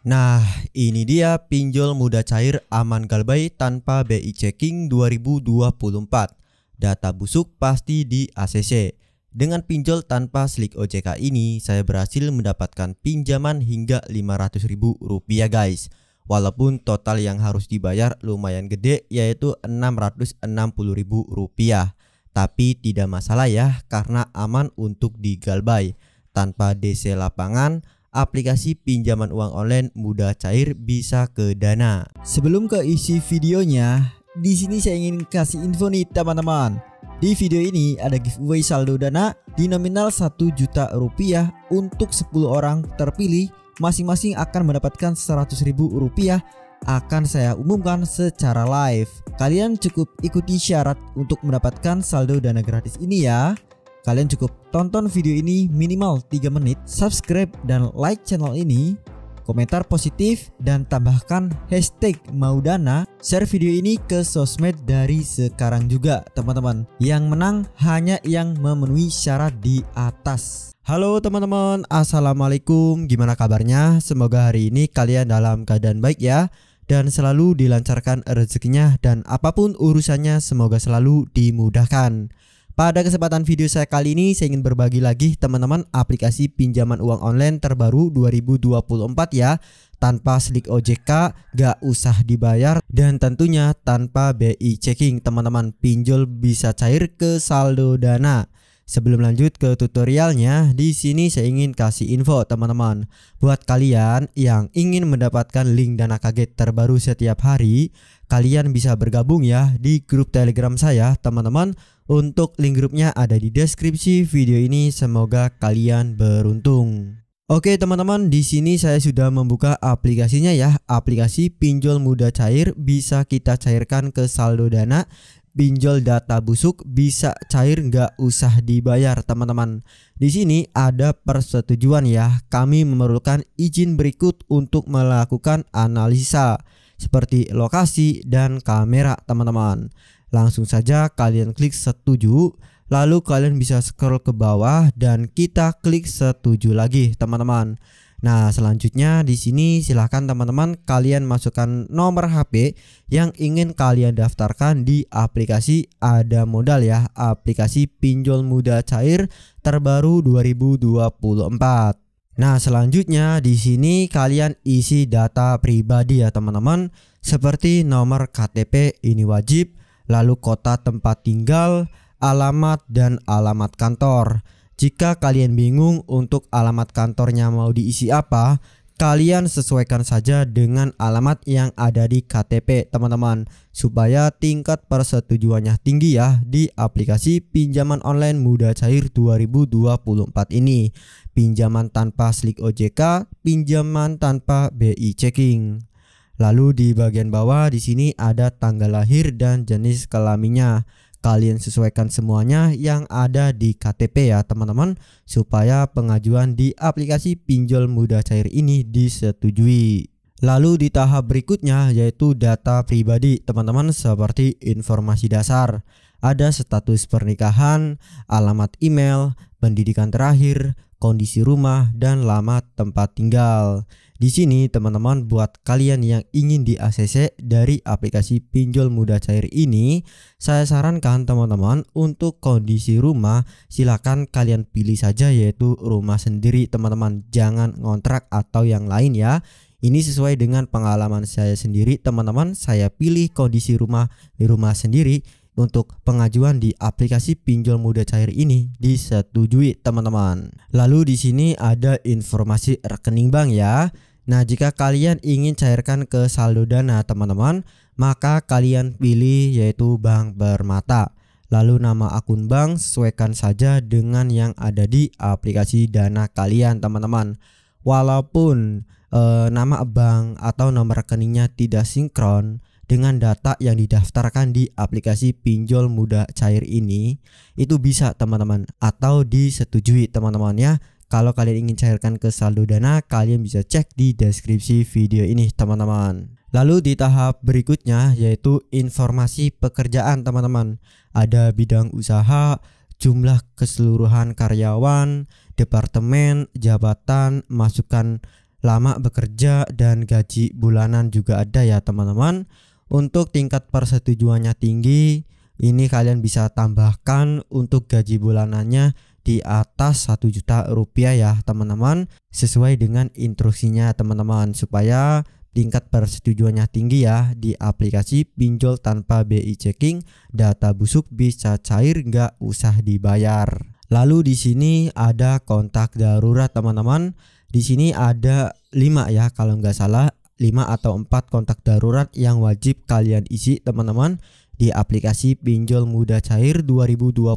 Nah, ini dia pinjol muda cair aman galbay tanpa BI checking 2024. Data busuk pasti di ACC. Dengan pinjol tanpa slick OJK ini, saya berhasil mendapatkan pinjaman hingga rp rupiah, guys. Walaupun total yang harus dibayar lumayan gede yaitu rp rupiah. Tapi tidak masalah ya karena aman untuk digalbay. Tanpa DC lapangan, aplikasi pinjaman uang online mudah cair bisa ke Dana. Sebelum ke isi videonya, di sini saya ingin kasih info nih teman-teman. Di video ini ada giveaway saldo Dana di nominal 1 juta rupiah untuk 10 orang terpilih masing-masing akan mendapatkan 100 ribu rupiah akan saya umumkan secara live. Kalian cukup ikuti syarat untuk mendapatkan saldo dana gratis ini ya. Kalian cukup tonton video ini minimal 3 menit, subscribe dan like channel ini, komentar positif dan tambahkan hashtag maudana, share video ini ke sosmed dari sekarang juga teman-teman. Yang menang hanya yang memenuhi syarat di atas. Halo teman-teman, Assalamualaikum, gimana kabarnya? Semoga hari ini kalian dalam keadaan baik ya dan selalu dilancarkan rezekinya dan apapun urusannya semoga selalu dimudahkan. Pada kesempatan video saya kali ini, saya ingin berbagi lagi teman-teman aplikasi pinjaman uang online terbaru 2024 ya. Tanpa slick OJK, gak usah dibayar, dan tentunya tanpa BI checking teman-teman. Pinjol bisa cair ke saldo dana. Sebelum lanjut ke tutorialnya, di sini saya ingin kasih info teman-teman. Buat kalian yang ingin mendapatkan link dana kaget terbaru setiap hari, kalian bisa bergabung ya di grup Telegram saya, teman-teman. Untuk link grupnya ada di deskripsi video ini. Semoga kalian beruntung. Oke teman-teman, di sini saya sudah membuka aplikasinya ya. Aplikasi pinjol muda cair bisa kita cairkan ke saldo dana pinjol data busuk bisa cair nggak usah dibayar teman-teman. Di sini ada persetujuan ya. Kami memerlukan izin berikut untuk melakukan analisa seperti lokasi dan kamera teman-teman. Langsung saja kalian klik setuju. Lalu kalian bisa scroll ke bawah dan kita klik setuju lagi teman-teman. Nah, selanjutnya di sini silahkan teman-teman kalian masukkan nomor HP yang ingin kalian daftarkan di aplikasi Ada Modal ya, aplikasi pinjol muda cair terbaru 2024. Nah, selanjutnya di sini kalian isi data pribadi ya, teman-teman, seperti nomor KTP ini wajib, lalu kota tempat tinggal, alamat dan alamat kantor. Jika kalian bingung untuk alamat kantornya mau diisi apa, kalian sesuaikan saja dengan alamat yang ada di KTP teman-teman supaya tingkat persetujuannya tinggi ya di aplikasi pinjaman online Muda cair 2024 ini pinjaman tanpa slik OJK pinjaman tanpa BI checking lalu di bagian bawah di sini ada tanggal lahir dan jenis kelaminnya kalian sesuaikan semuanya yang ada di KTP ya teman-teman supaya pengajuan di aplikasi pinjol mudah cair ini disetujui. Lalu di tahap berikutnya yaitu data pribadi teman-teman seperti informasi dasar, ada status pernikahan, alamat email, pendidikan terakhir, kondisi rumah, dan lama tempat tinggal. Di sini teman-teman buat kalian yang ingin di ACC dari aplikasi pinjol mudah cair ini, saya sarankan teman-teman untuk kondisi rumah silakan kalian pilih saja yaitu rumah sendiri teman-teman, jangan ngontrak atau yang lain ya. Ini sesuai dengan pengalaman saya sendiri teman-teman, saya pilih kondisi rumah di rumah sendiri untuk pengajuan di aplikasi pinjol muda cair ini disetujui teman-teman. Lalu di sini ada informasi rekening bank ya. Nah, jika kalian ingin cairkan ke saldo dana teman-teman, maka kalian pilih yaitu bank bermata. Lalu nama akun bank sesuaikan saja dengan yang ada di aplikasi dana kalian teman-teman. Walaupun e, nama bank atau nomor rekeningnya tidak sinkron, dengan data yang didaftarkan di aplikasi pinjol mudah cair ini itu bisa teman-teman atau disetujui teman-temannya kalau kalian ingin cairkan ke saldo dana kalian bisa cek di deskripsi video ini teman-teman Lalu di tahap berikutnya yaitu informasi pekerjaan teman-teman. Ada bidang usaha, jumlah keseluruhan karyawan, departemen, jabatan, masukan lama bekerja dan gaji bulanan juga ada ya teman-teman. Untuk tingkat persetujuannya tinggi, ini kalian bisa tambahkan untuk gaji bulanannya di atas 1 juta rupiah ya teman-teman sesuai dengan instruksinya teman-teman supaya tingkat persetujuannya tinggi ya di aplikasi pinjol tanpa BI checking data busuk bisa cair nggak usah dibayar lalu di sini ada kontak darurat teman-teman di sini ada lima ya kalau nggak salah 5 atau 4 kontak darurat yang wajib kalian isi teman-teman di aplikasi pinjol muda cair 2024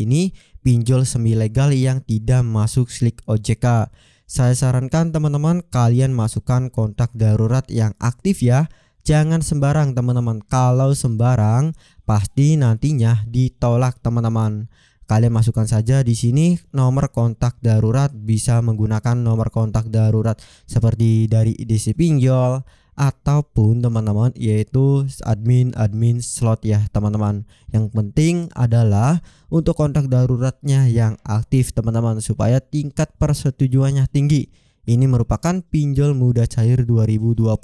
ini pinjol semi legal yang tidak masuk slick OJK saya sarankan teman-teman kalian masukkan kontak darurat yang aktif ya jangan sembarang teman-teman kalau sembarang pasti nantinya ditolak teman-teman Kalian masukkan saja di sini nomor kontak darurat bisa menggunakan nomor kontak darurat seperti dari IDC pinjol ataupun teman-teman yaitu admin admin slot ya teman-teman yang penting adalah untuk kontak daruratnya yang aktif teman-teman supaya tingkat persetujuannya tinggi ini merupakan pinjol muda cair 2024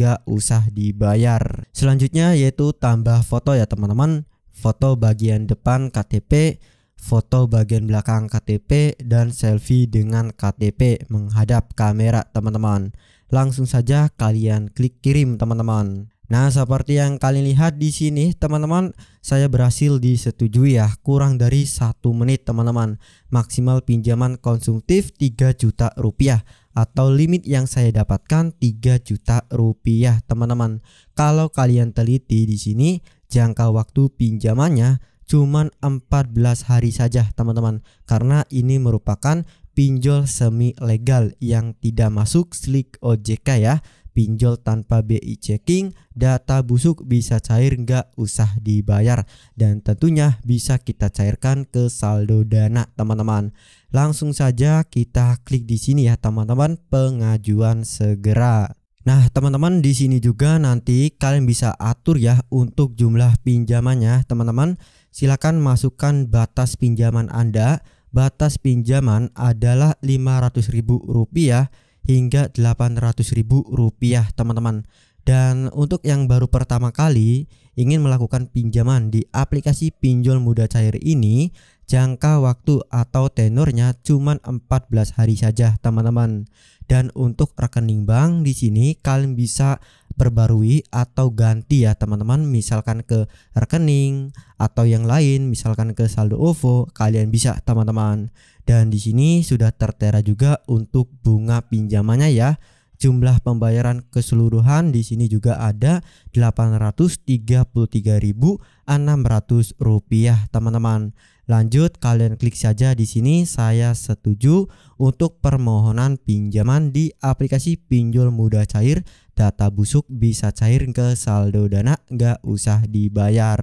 nggak usah dibayar selanjutnya yaitu tambah foto ya teman-teman foto bagian depan KTP, foto bagian belakang KTP, dan selfie dengan KTP menghadap kamera teman-teman. Langsung saja kalian klik kirim teman-teman. Nah, seperti yang kalian lihat di sini, teman-teman, saya berhasil disetujui ya, kurang dari satu menit, teman-teman. Maksimal pinjaman konsumtif 3 juta rupiah atau limit yang saya dapatkan 3 juta rupiah, teman-teman. Kalau kalian teliti di sini, jangka waktu pinjamannya cuma 14 hari saja teman-teman karena ini merupakan pinjol semi legal yang tidak masuk slick OJK ya pinjol tanpa BI checking, data busuk bisa cair nggak usah dibayar. Dan tentunya bisa kita cairkan ke saldo dana teman-teman. Langsung saja kita klik di sini ya teman-teman pengajuan segera. Nah, teman-teman di sini juga nanti kalian bisa atur ya untuk jumlah pinjamannya, teman-teman. Silakan masukkan batas pinjaman Anda. Batas pinjaman adalah Rp500.000 hingga Rp800.000, teman-teman. Dan untuk yang baru pertama kali ingin melakukan pinjaman di aplikasi Pinjol muda Cair ini, jangka waktu atau tenornya cuma 14 hari saja teman-teman. Dan untuk rekening bank di sini kalian bisa perbarui atau ganti ya teman-teman misalkan ke rekening atau yang lain misalkan ke saldo OVO kalian bisa teman-teman. Dan di sini sudah tertera juga untuk bunga pinjamannya ya. Jumlah pembayaran keseluruhan di sini juga ada 833.600 rupiah teman-teman Lanjut, kalian klik saja di sini saya setuju untuk permohonan pinjaman di aplikasi pinjol mudah cair. Data busuk bisa cair ke saldo dana, nggak usah dibayar.